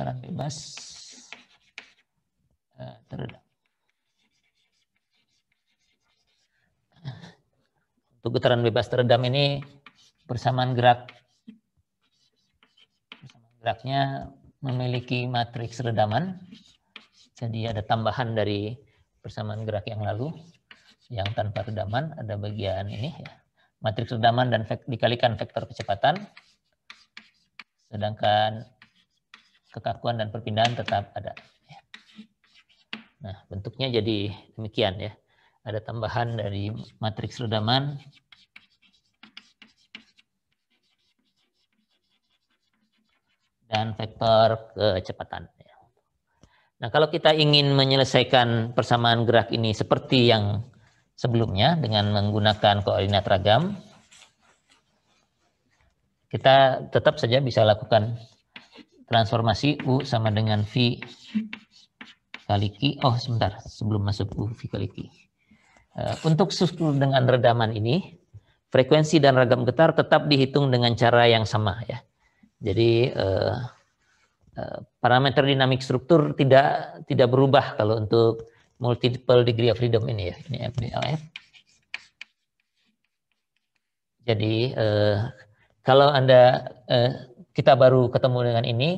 secara bebas eh, teredam. Untuk getaran bebas teredam ini persamaan gerak persamaan geraknya memiliki matriks redaman. Jadi ada tambahan dari persamaan gerak yang lalu yang tanpa redaman ada bagian ini ya. Matriks redaman dan dikalikan vektor kecepatan. Sedangkan kekakuan dan perpindahan tetap ada. Ya. Nah, bentuknya jadi demikian ya. Ada tambahan dari matriks redaman. Dan vektor kecepatan. Ya. Nah, kalau kita ingin menyelesaikan persamaan gerak ini seperti yang sebelumnya dengan menggunakan koordinat ragam, kita tetap saja bisa lakukan transformasi U sama dengan V kali Q. Oh, sebentar. Sebelum masuk U, V kali Q. Eh, untuk struktur dengan redaman ini, frekuensi dan ragam getar tetap dihitung dengan cara yang sama ya. Jadi eh, eh, parameter dinamik struktur tidak tidak berubah kalau untuk multiple degree of freedom ini ya. Ini MDLF. Jadi kalau Anda kita baru ketemu dengan ini,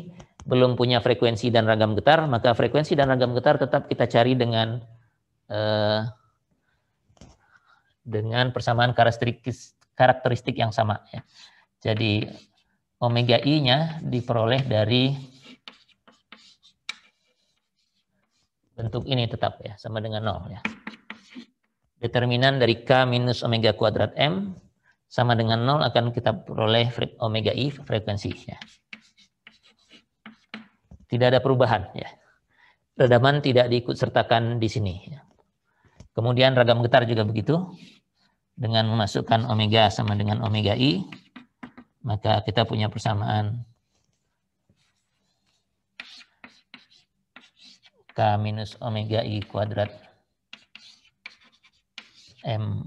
belum punya frekuensi dan ragam getar, maka frekuensi dan ragam getar tetap kita cari dengan eh, dengan persamaan karakteristik yang sama ya. Jadi omega i-nya diperoleh dari bentuk ini tetap ya sama dengan nol ya. Determinan dari k minus omega kuadrat m sama dengan 0 akan kita peroleh omega i frekuensinya. Tidak ada perubahan ya. Redaman tidak diikut sertakan di sini. Ya. Kemudian ragam getar juga begitu. Dengan memasukkan omega sama dengan omega i, maka kita punya persamaan K minus omega i kuadrat M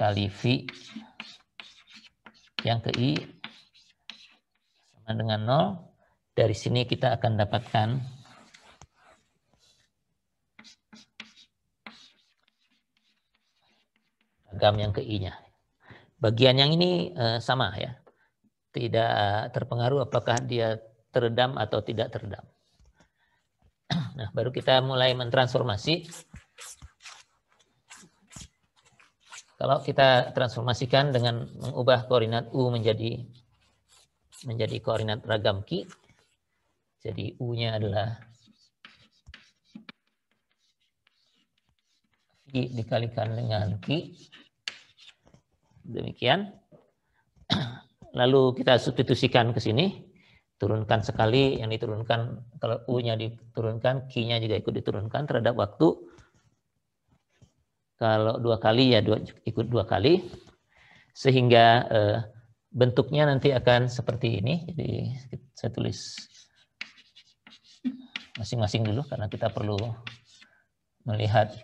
kali V yang ke I sama dengan 0. Dari sini kita akan dapatkan ragam yang ke I-nya. Bagian yang ini eh, sama ya. Tidak terpengaruh apakah dia teredam atau tidak teredam. Nah, baru kita mulai mentransformasi Kalau kita transformasikan dengan mengubah koordinat U menjadi menjadi koordinat ragam Q, jadi U-nya adalah V dikalikan dengan Q. Demikian. Lalu kita substitusikan ke sini. Turunkan sekali, yang diturunkan, kalau U-nya diturunkan, Q-nya juga ikut diturunkan terhadap waktu kalau dua kali ya dua, ikut dua kali sehingga eh, bentuknya nanti akan seperti ini jadi saya tulis masing-masing dulu karena kita perlu melihat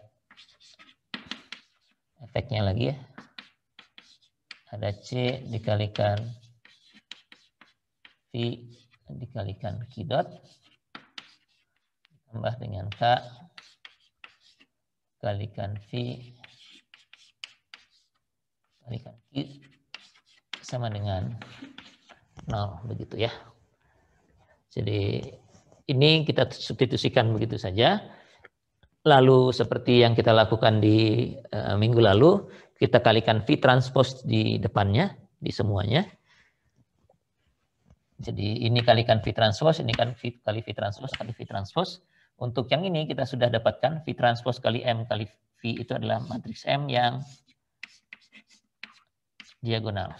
efeknya lagi ya ada C dikalikan V dikalikan Q dot tambah dengan K kalikan V kalikan Q sama dengan 0 begitu ya. Jadi ini kita substitusikan begitu saja. Lalu seperti yang kita lakukan di uh, minggu lalu, kita kalikan V transpose di depannya, di semuanya. Jadi ini kalikan V transpose, ini kan V kali V transpose, kali V transpose. Untuk yang ini kita sudah dapatkan V transpose kali M kali V itu adalah matriks M yang diagonal.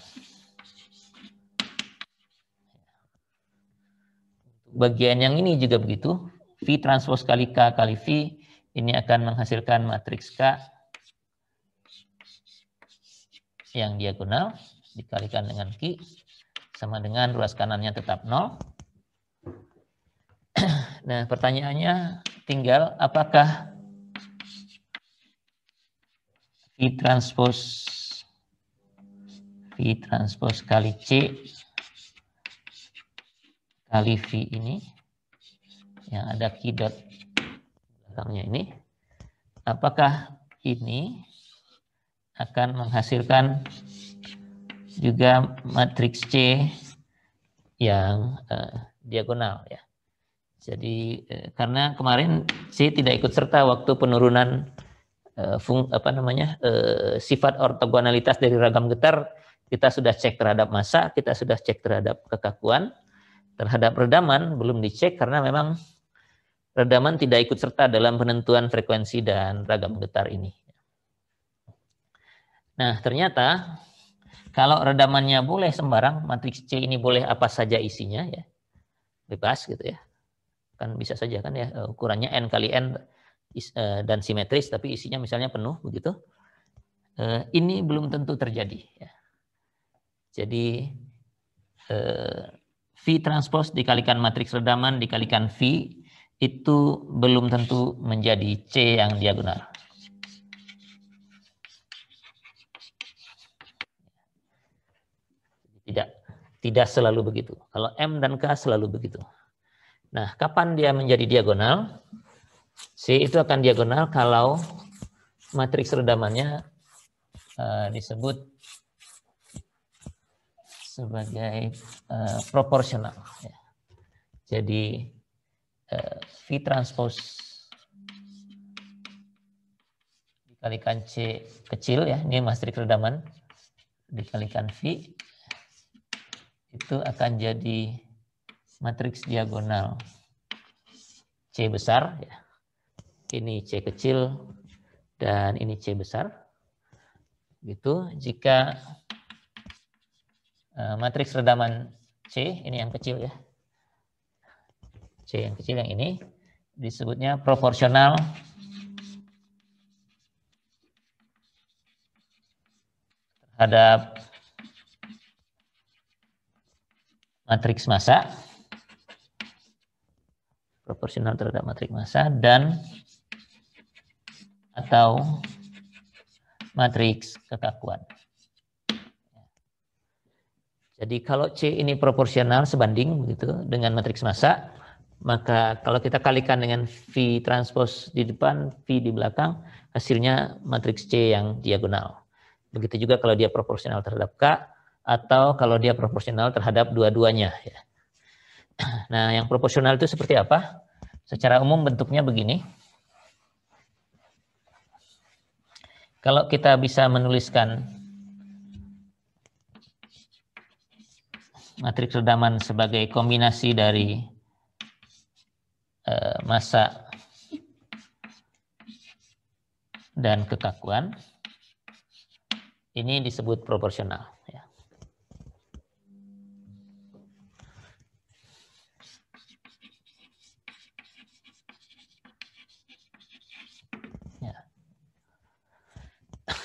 Bagian yang ini juga begitu. V transpose kali K kali V ini akan menghasilkan matriks K yang diagonal dikalikan dengan Q sama dengan ruas kanannya tetap 0. Nah, pertanyaannya tinggal apakah V transpose V transpose kali C kali V ini yang ada Q dot belakangnya ini apakah ini akan menghasilkan juga matriks C yang eh, diagonal ya. Jadi eh, karena kemarin saya tidak ikut serta waktu penurunan eh, fung, apa namanya eh, sifat ortogonalitas dari ragam getar, kita sudah cek terhadap masa, kita sudah cek terhadap kekakuan, terhadap redaman belum dicek karena memang redaman tidak ikut serta dalam penentuan frekuensi dan ragam getar ini. Nah, ternyata kalau redamannya boleh sembarang, matriks C ini boleh apa saja isinya ya. Bebas gitu ya kan bisa saja kan ya eh, ukurannya n kali n eh, dan simetris tapi isinya misalnya penuh begitu eh, ini belum tentu terjadi ya. jadi v transpose dikalikan matriks redaman dikalikan v itu belum tentu menjadi c yang diagonal tidak tidak selalu begitu kalau m dan k selalu begitu Nah, kapan dia menjadi diagonal? C itu akan diagonal kalau matriks redamannya uh, disebut sebagai uh, proporsional. Ya. Jadi uh, V transpose dikalikan C kecil ya, ini matriks redaman dikalikan V itu akan jadi matriks diagonal C besar, ya. ini C kecil, dan ini C besar. Gitu. Jika eh, matriks redaman C, ini yang kecil ya. C yang kecil yang ini disebutnya proporsional terhadap matriks massa proporsional terhadap matriks massa dan atau matriks kekakuan. Jadi kalau C ini proporsional sebanding begitu dengan matriks massa, maka kalau kita kalikan dengan V transpose di depan, V di belakang, hasilnya matriks C yang diagonal. Begitu juga kalau dia proporsional terhadap K, atau kalau dia proporsional terhadap dua-duanya. Ya. Nah, yang proporsional itu seperti apa? Secara umum bentuknya begini. Kalau kita bisa menuliskan matriks redaman sebagai kombinasi dari e, massa dan kekakuan, ini disebut proporsional.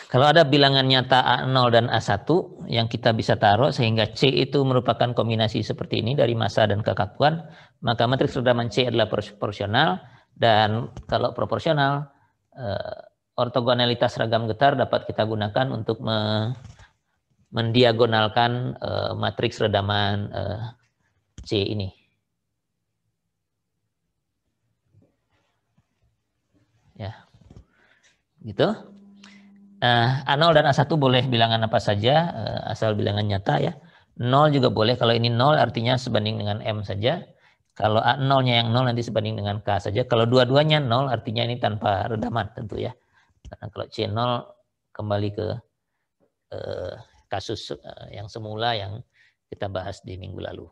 Kalau ada bilangan nyata A0 dan A1 yang kita bisa taruh sehingga C itu merupakan kombinasi seperti ini dari massa dan kekakuan, maka matriks redaman C adalah proporsional dan kalau proporsional eh, ortogonalitas ragam getar dapat kita gunakan untuk mendiagonalkan eh, matriks redaman eh, C ini. Ya. Gitu. Uh, eh, A0 dan A1 boleh bilangan apa saja, eh, asal bilangan nyata ya. 0 juga boleh, kalau ini 0 artinya sebanding dengan M saja. Kalau A0-nya yang 0 nanti sebanding dengan K saja. Kalau dua-duanya 0 artinya ini tanpa redaman tentu ya. Karena kalau C0 kembali ke uh, kasus uh, yang semula yang kita bahas di minggu lalu.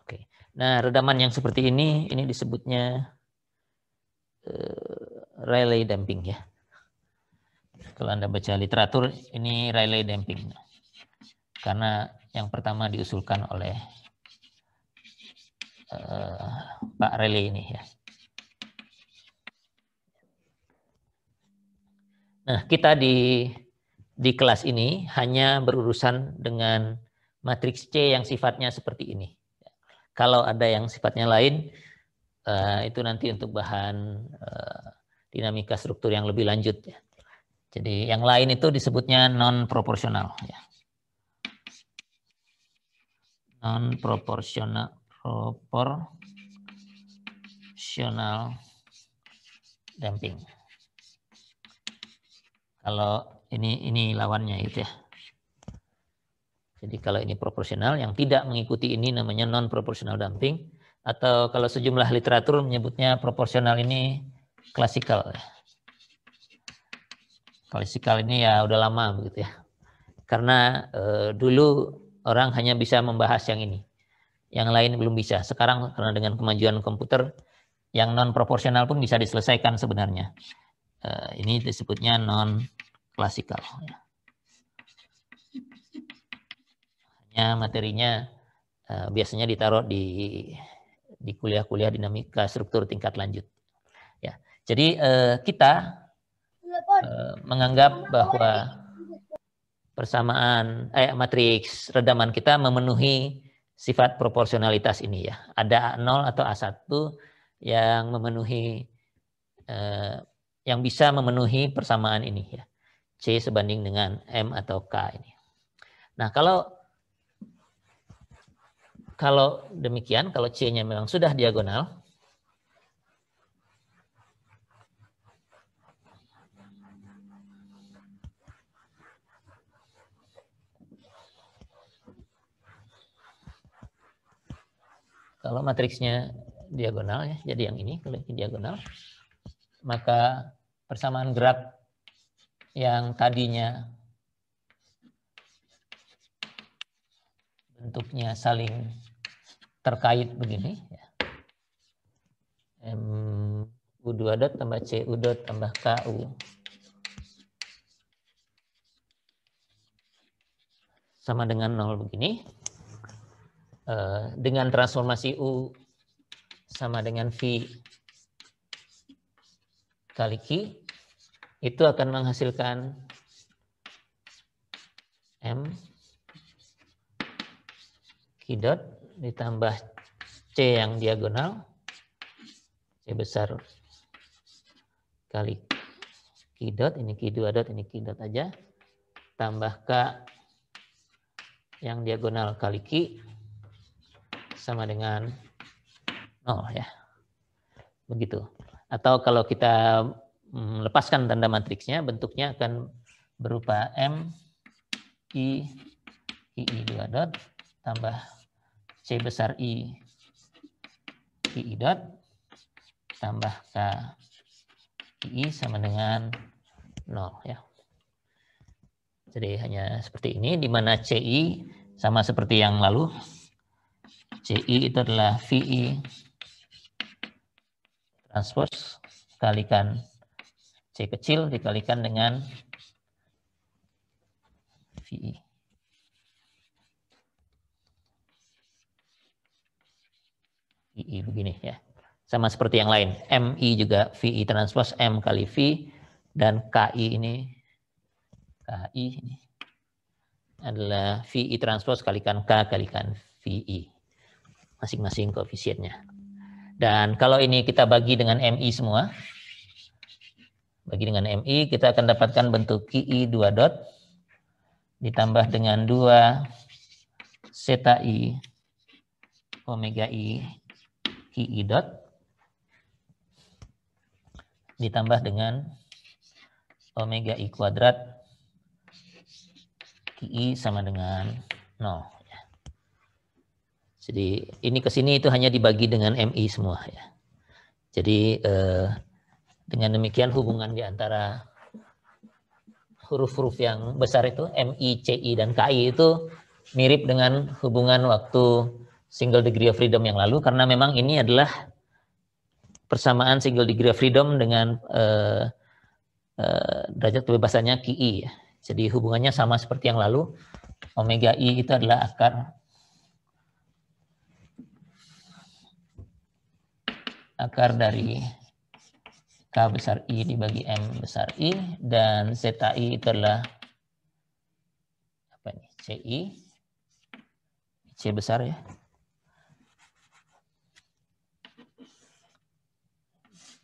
Oke. Nah, redaman yang seperti ini, ini disebutnya uh, Rayleigh damping ya. Kalau Anda baca literatur, ini relay Damping. Karena yang pertama diusulkan oleh uh, Pak Relay ini ya. Nah, kita di di kelas ini hanya berurusan dengan matriks C yang sifatnya seperti ini. Kalau ada yang sifatnya lain, eh, itu nanti untuk bahan eh, dinamika struktur yang lebih lanjut. Ya. Jadi yang lain itu disebutnya non proporsional. Ya. Non proporsional, proporsional damping. Kalau ini ini lawannya itu ya. Jadi kalau ini proporsional yang tidak mengikuti ini namanya non proporsional damping atau kalau sejumlah literatur menyebutnya proporsional ini klasikal ya. Klasikal ini ya udah lama begitu ya. Karena e, dulu orang hanya bisa membahas yang ini. Yang lain belum bisa. Sekarang karena dengan kemajuan komputer, yang non proporsional pun bisa diselesaikan sebenarnya. E, ini disebutnya non klasikal. Hanya materinya e, biasanya ditaruh di di kuliah-kuliah dinamika struktur tingkat lanjut. Ya. Jadi e, kita Eh, menganggap bahwa persamaan eh, matriks redaman kita memenuhi sifat proporsionalitas ini ya. Ada A0 atau A1 yang memenuhi eh, yang bisa memenuhi persamaan ini ya. C sebanding dengan M atau K ini. Nah, kalau kalau demikian kalau C-nya memang sudah diagonal Kalau matriksnya diagonal ya, jadi yang ini kalau ini diagonal, maka persamaan gerak yang tadinya bentuknya saling terkait begini ya. M U2 dot tambah C U dot tambah K U sama dengan nol begini Eh, dengan transformasi U sama dengan V kali Q, itu akan menghasilkan M Q dot ditambah C yang diagonal, C besar kali Q dot, ini Q2 dot, ini Q dot aja, tambah K yang diagonal kali Q, sama dengan 0 ya. Begitu. Atau kalau kita mm, lepaskan tanda matriksnya, bentuknya akan berupa M I i dua dot tambah C besar I i dot tambah K i i sama dengan 0 ya. Jadi hanya seperti ini di mana CI sama seperti yang lalu CI itu adalah VI transpose kalikan C kecil dikalikan dengan VI. VI begini ya. Sama seperti yang lain. MI juga VI transpose M kali V dan KI ini KI ini adalah VI transpose kalikan K kalikan VI masing-masing koefisiennya. Dan kalau ini kita bagi dengan MI semua, bagi dengan MI kita akan dapatkan bentuk QI 2 dot ditambah dengan 2 zeta I omega I QI dot ditambah dengan omega I kuadrat QI sama dengan 0. Jadi ini ke sini itu hanya dibagi dengan MI semua ya. Jadi eh, dengan demikian hubungan di antara huruf-huruf yang besar itu MI, CI dan KI itu mirip dengan hubungan waktu single degree of freedom yang lalu karena memang ini adalah persamaan single degree of freedom dengan eh, eh, derajat kebebasannya ki ya. Jadi hubungannya sama seperti yang lalu. Omega I itu adalah akar akar dari K besar I dibagi M besar I dan zeta I adalah apa ini? CI C besar ya.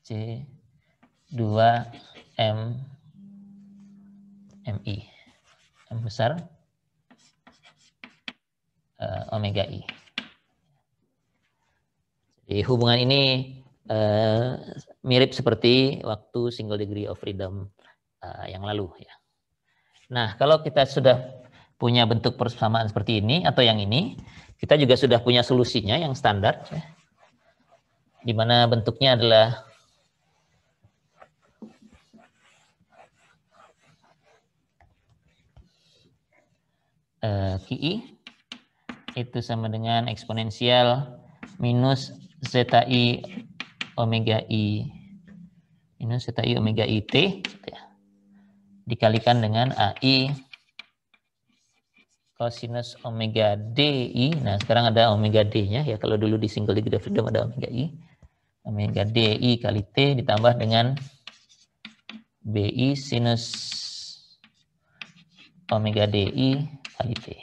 C 2 M MI M besar uh, omega I. Jadi hubungan ini Eh, mirip seperti waktu single degree of freedom uh, yang lalu ya. Nah, kalau kita sudah punya bentuk persamaan seperti ini atau yang ini, kita juga sudah punya solusinya yang standar ya. Di mana bentuknya adalah uh, eh, QI itu sama dengan eksponensial minus zeta i omega i minus theta i omega i t gitu ya. dikalikan dengan ai cosinus omega di. Nah, sekarang ada omega d-nya ya. Kalau dulu di single degree of freedom ada omega i. Omega di kali t ditambah dengan bi sinus omega di kali t.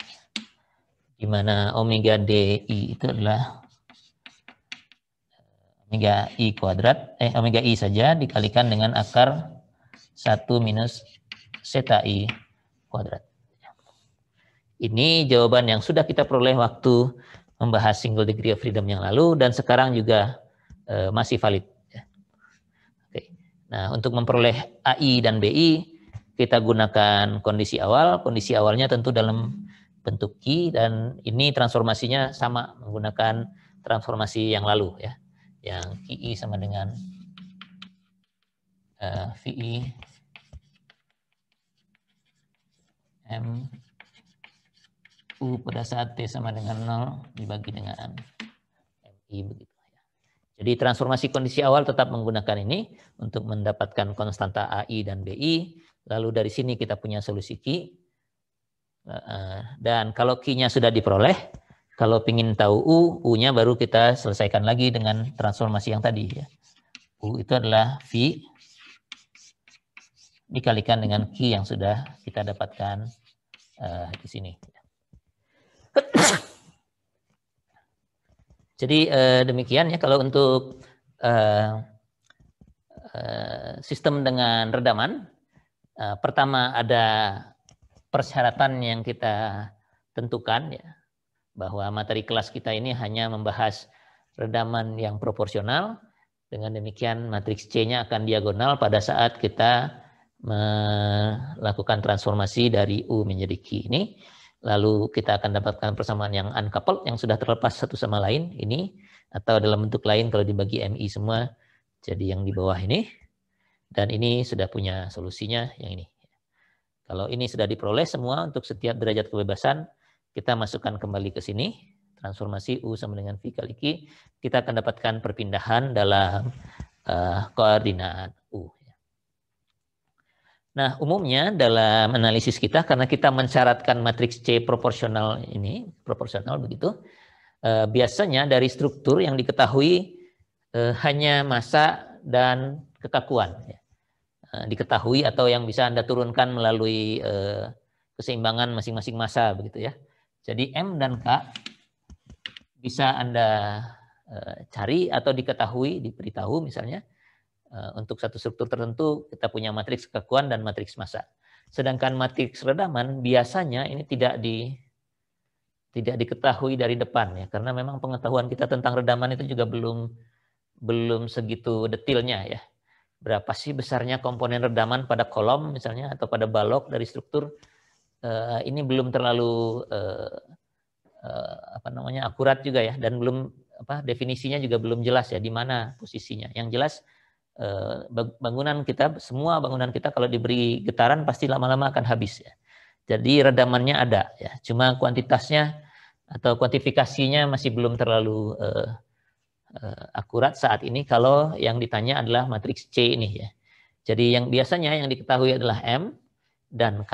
Di mana omega di itu adalah omega i kuadrat eh omega i saja dikalikan dengan akar 1 minus zeta i kuadrat. Ini jawaban yang sudah kita peroleh waktu membahas single degree of freedom yang lalu dan sekarang juga e, masih valid. Oke. Nah, untuk memperoleh AI dan BI kita gunakan kondisi awal. Kondisi awalnya tentu dalam bentuk Q dan ini transformasinya sama menggunakan transformasi yang lalu ya yang VI sama dengan uh, eh, VI M U pada saat T sama dengan 0 dibagi dengan MI begitu ya. Jadi transformasi kondisi awal tetap menggunakan ini untuk mendapatkan konstanta AI dan BI. Lalu dari sini kita punya solusi Q. Eh, dan kalau Q-nya sudah diperoleh, kalau ingin tahu U, U-nya baru kita selesaikan lagi dengan transformasi yang tadi. Ya. U itu adalah V dikalikan dengan Q yang sudah kita dapatkan uh, di sini. Jadi uh, demikian ya kalau untuk uh, uh, sistem dengan redaman, Uh, pertama ada persyaratan yang kita tentukan ya bahwa materi kelas kita ini hanya membahas redaman yang proporsional. Dengan demikian matriks C-nya akan diagonal pada saat kita melakukan transformasi dari U menjadi Q ini. Lalu kita akan dapatkan persamaan yang uncoupled yang sudah terlepas satu sama lain ini atau dalam bentuk lain kalau dibagi MI semua jadi yang di bawah ini. Dan ini sudah punya solusinya yang ini. Kalau ini sudah diperoleh semua untuk setiap derajat kebebasan, kita masukkan kembali ke sini, transformasi U sama dengan V kali Q. Kita akan dapatkan perpindahan dalam uh, koordinat U. Nah, umumnya dalam analisis kita, karena kita mensyaratkan matriks C proporsional ini, proporsional begitu, uh, biasanya dari struktur yang diketahui uh, hanya massa dan kekakuan. Ya. uh, diketahui atau yang bisa Anda turunkan melalui uh, keseimbangan masing-masing massa begitu ya. Jadi M dan K bisa Anda eh, cari atau diketahui, diberitahu misalnya, eh, untuk satu struktur tertentu kita punya matriks kekuan dan matriks massa. Sedangkan matriks redaman biasanya ini tidak di tidak diketahui dari depan ya karena memang pengetahuan kita tentang redaman itu juga belum belum segitu detailnya ya. Berapa sih besarnya komponen redaman pada kolom misalnya atau pada balok dari struktur uh, ini belum terlalu uh, uh, apa namanya akurat juga ya dan belum apa definisinya juga belum jelas ya di mana posisinya. Yang jelas uh, bangunan kita semua bangunan kita kalau diberi getaran pasti lama-lama akan habis ya. Jadi redamannya ada ya, cuma kuantitasnya atau kuantifikasinya masih belum terlalu uh, akurat saat ini kalau yang ditanya adalah matriks C ini ya. Jadi yang biasanya yang diketahui adalah M dan K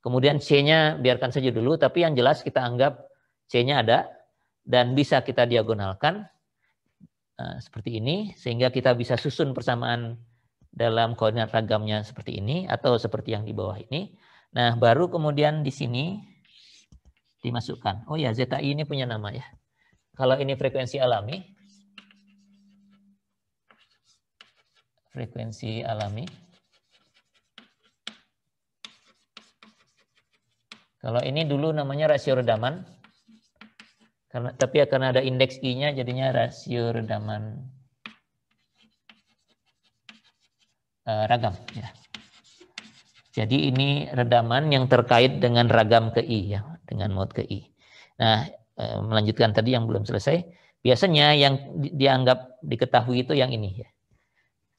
Kemudian C-nya biarkan saja dulu, tapi yang jelas kita anggap C-nya ada dan bisa kita diagonalkan eh, seperti ini sehingga kita bisa susun persamaan dalam koordinat ragamnya seperti ini atau seperti yang di bawah ini. Nah, baru kemudian di sini dimasukkan. Oh ya, zeta I ini punya nama ya. Kalau ini frekuensi alami, frekuensi alami, Kalau ini dulu namanya rasio redaman. Karena, tapi karena ada indeks I-nya jadinya rasio redaman e, ragam. Ya. Jadi ini redaman yang terkait dengan ragam ke I, ya, dengan mode ke I. Nah, e, melanjutkan tadi yang belum selesai. Biasanya yang di, dianggap diketahui itu yang ini. Ya.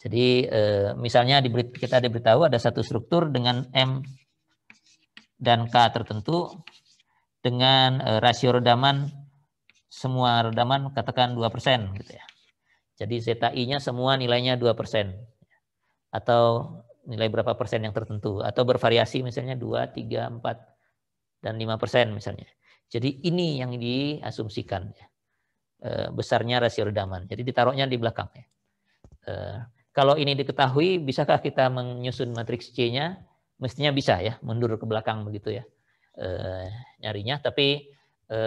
Jadi e, misalnya diberi, kita diberitahu ada satu struktur dengan M dan K tertentu dengan eh, rasio redaman semua redaman katakan 2% gitu ya. Jadi zeta i-nya semua nilainya 2% atau nilai berapa persen yang tertentu atau bervariasi misalnya 2, 3, 4 dan 5 persen misalnya. Jadi ini yang diasumsikan ya. E, besarnya rasio redaman. Jadi ditaruhnya di belakang ya. E, kalau ini diketahui bisakah kita menyusun matriks C-nya? mestinya bisa ya mundur ke belakang begitu ya e, nyarinya tapi e,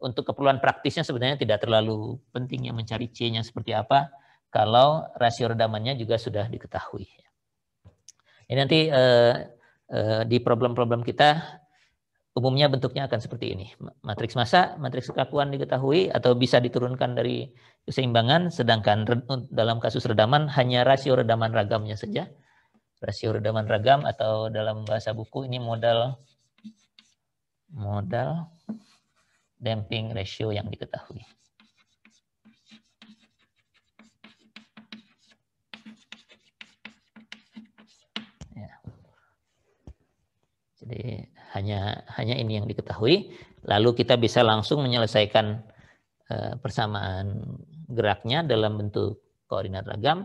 untuk keperluan praktisnya sebenarnya tidak terlalu pentingnya mencari C-nya seperti apa kalau rasio redamannya juga sudah diketahui. Ini nanti e, e, di problem-problem kita umumnya bentuknya akan seperti ini. Matriks massa, matriks kekakuan diketahui atau bisa diturunkan dari keseimbangan, sedangkan dalam kasus redaman hanya rasio redaman ragamnya saja rasio redaman ragam atau dalam bahasa buku ini modal modal damping ratio yang diketahui. Ya. Jadi hanya hanya ini yang diketahui. Lalu kita bisa langsung menyelesaikan eh, persamaan geraknya dalam bentuk koordinat ragam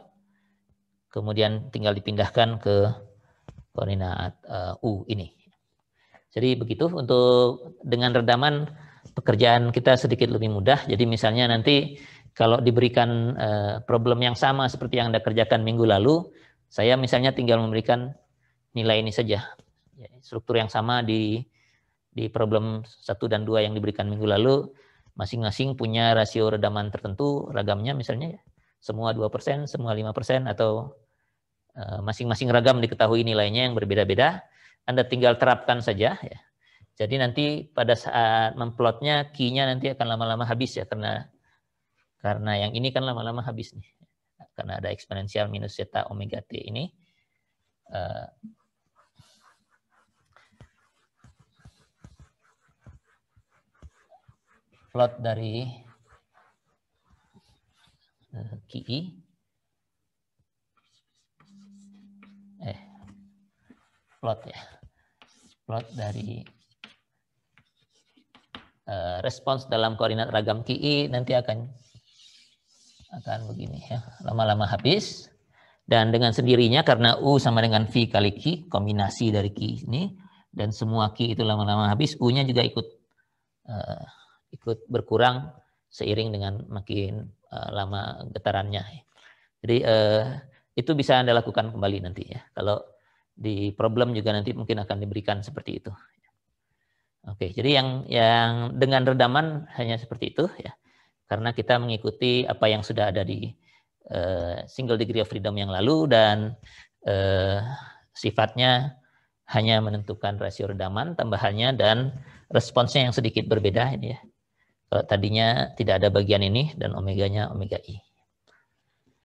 kemudian tinggal dipindahkan ke koordinat uh, eh, U ini. Jadi begitu untuk dengan redaman pekerjaan kita sedikit lebih mudah. Jadi misalnya nanti kalau diberikan uh, problem yang sama seperti yang Anda kerjakan minggu lalu, saya misalnya tinggal memberikan nilai ini saja. Ya, struktur yang sama di di problem 1 dan 2 yang diberikan minggu lalu, masing-masing punya rasio redaman tertentu, ragamnya misalnya ya, semua semua 2%, semua 5% atau Eh, masing-masing ragam diketahui nilainya yang berbeda-beda. Anda tinggal terapkan saja. Ya. Jadi nanti pada saat memplotnya, key-nya nanti akan lama-lama habis ya karena karena yang ini kan lama-lama habis nih. Karena ada eksponensial minus zeta omega t ini. Uh, plot dari uh, eh, KI plot ya. Plot dari uh, respons dalam koordinat ragam ki. nanti akan akan begini ya. Lama-lama habis dan dengan sendirinya karena U sama dengan V kali Q kombinasi dari Q ini dan semua Q itu lama-lama habis U-nya juga ikut uh, ikut berkurang seiring dengan makin uh, lama getarannya. Jadi uh, itu bisa Anda lakukan kembali nanti ya. Kalau di problem juga nanti mungkin akan diberikan seperti itu. Oke, jadi yang yang dengan redaman hanya seperti itu ya. Karena kita mengikuti apa yang sudah ada di uh, single degree of freedom yang lalu dan uh, sifatnya hanya menentukan rasio redaman tambahannya dan responsnya yang sedikit berbeda ini ya. Kalau tadinya tidak ada bagian ini dan omeganya omega i.